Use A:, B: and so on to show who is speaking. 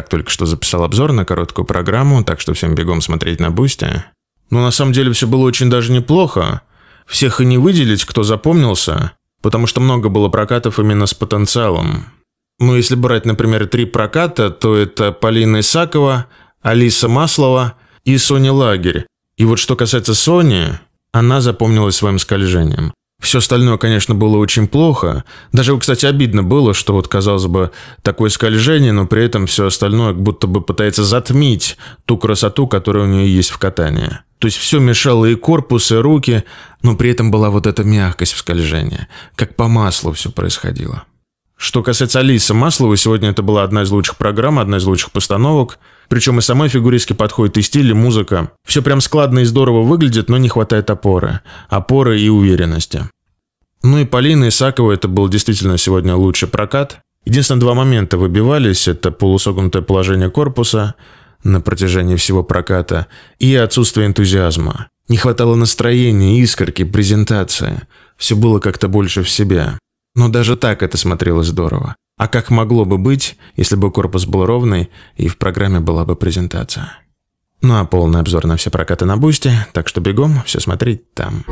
A: так только что записал обзор на короткую программу, так что всем бегом смотреть на Бусти. Но на самом деле все было очень даже неплохо. Всех и не выделить, кто запомнился, потому что много было прокатов именно с потенциалом. Ну, если брать, например, три проката, то это Полина Исакова, Алиса Маслова и Соня Лагерь. И вот что касается Сони, она запомнилась своим скольжением. Все остальное, конечно, было очень плохо. Даже, кстати, обидно было, что вот, казалось бы, такое скольжение, но при этом все остальное будто бы пытается затмить ту красоту, которая у нее есть в катании. То есть все мешало и корпус, и руки, но при этом была вот эта мягкость в скольжении. Как по маслу все происходило. Что касается Алисы Масловой, сегодня это была одна из лучших программ, одна из лучших постановок. Причем и самой фигуристке подходит и стиль, и музыка. Все прям складно и здорово выглядит, но не хватает опоры. Опоры и уверенности. Ну и Полина Исакова это был действительно сегодня лучший прокат. Единственное, два момента выбивались. Это полусогнутое положение корпуса на протяжении всего проката и отсутствие энтузиазма. Не хватало настроения, искорки, презентации. Все было как-то больше в себя. Но даже так это смотрелось здорово. А как могло бы быть, если бы корпус был ровный и в программе была бы презентация? Ну а полный обзор на все прокаты на Бусти, так что бегом, все смотреть там.